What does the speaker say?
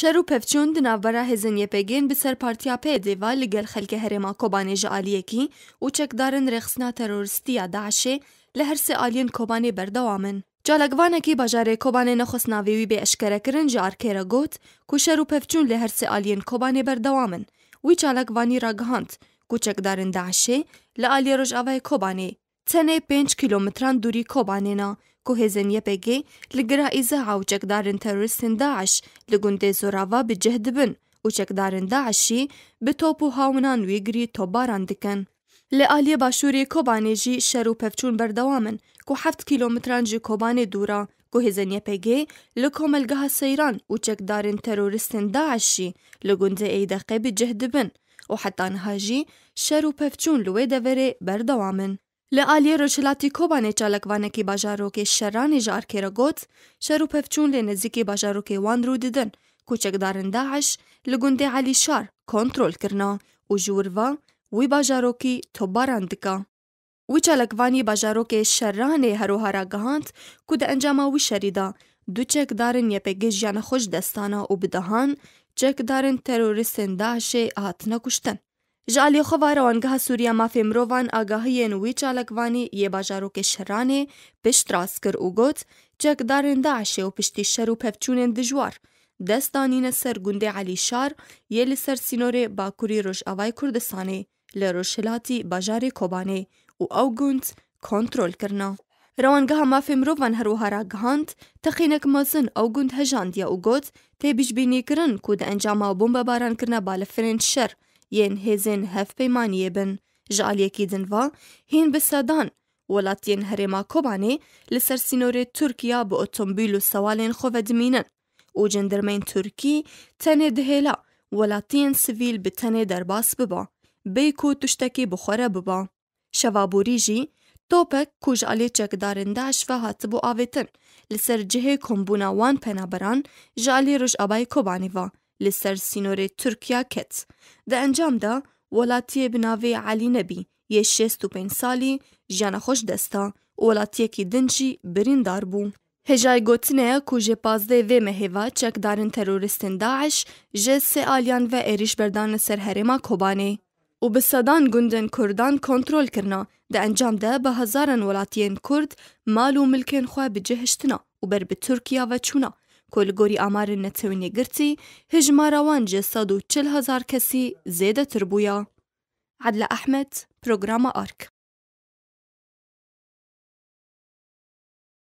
شەر و پەفچون دناڤبەرا هێزن یەپێگەین بسەر پارتیا پێدێوا لەگەل خەلکە هەرێما کۆبانێژە ئالیەکی و چەکدارن رێخستنا تەرۆریستیە داعشێ لە هەرسێ ئالین کۆبانێ بەردەوامن. جالەگوانێکی باژارێ کۆبانێ نەخۆستناویوی بێ ئەشکەرەکردن جە ئارکێرە گوت کوشەر و پەفچون لە هەرسێ ئالین کۆبانێ بەردەوامن وی چالەکوانی ڕگەهاند کوچەکدارن داعشێ لە ئالیە ڕۆژاوای کۆبانێ تنه 5 کیلومتران دوری کوبانینا کو هزن یپگی لگرا ایزا او چکدارن تروریستن داعش لگوند زوراوا به جهد بن او چکدارن داعشی به توپو هاونان ویگری تو باران دکن لآلی باشوری کوبانی جی شرو پفچون بردوامن کو هفت کیلومتران جی کوبانی دورا کو هزن یپگی لکو ملگه سیران و چکدارن تروریستن داعشی لگوند ایدقی به جهد و حتی نهاجی شرو پفچون لوی دوری بردوامن. Li aliyê Rojhilati Kobanê çalakvanekî bajarokê Şeranê ji Arkêra got, şer û pevçûn lê nêzîkî bajarokê wan rû didin ku çekdarên Daeş li gundê Elî Şar kontrol kirina û ji wirva wî bajarokî tobaran dika. Wî çalakvanî bajarokê Şeranê herûhara gihand ku di encama wî şerî da du çekdarên yepêgê jiyana xweş destana û bidahan çekdarên teroristên Daeşê hatine kuştin. Ji alêxova Rewangeha Sûriya Mafê mirovan agahiyên wî çalakvanî yê bajarokê şeranê pişt rast kir û got çekdarên Daişê û piştî şer û pevçûnên dijwar dest danîne ser gundê Elî Şar yê li ser sînorê Bakurî Rojavayê Kurdistanê li Rojhilatî bajarê Kobanê û ew gund kontrol kirna. Rewangeha mafê mirovan herwiha ra gihand, texînek mezin ew gund hejandiye û got tê bijbînîkirin ku di encama bombebaran kirina balefirên şer yên hêzên hevpeymaniyê bin ji aliyekî din ve hên bi sedan welatiyên herêma Kobanê li ser sînorê Tirkiya bi otombîl û sewalên xwe vedimînin û cendirmên Tirkî tenê dihêla welatiyên sivîl bi tenê derbas biba bêyk û tuştekî bi xwe re biba. Şevaborî jî topek ku ji alê çekdarên Daeş ve hatibû avêtin li ser cihê kombûna wan penaberan ji alê Rojavayê Kobanî ve li ser sinorê Tirkiya ket. Di encam da welatiyê bi navê Elî Nebî yê şêst û pênc salî jiyana xweş desta welatiyekî din jî birîndar bû. Heja gotinê ye ku ji pazdê vê mehêva çekdarên teroristên Daeş ji sê aliyan ve êriş berdane ser herêma Kobanê. û bi sedan gundên Kurdan kontrol kirna di encam de bi hezaran welatiyên Kurd mal û milkên xwe bi cihiştina û ber bi Tirkiya ve çûna. کل گۆری ئامارن نەچەوی نێگرتی هژمارەوان جێ 140 هزار کەسی زێدە تربووە. عدلە ئەحمد پرۆگرامە ئارک.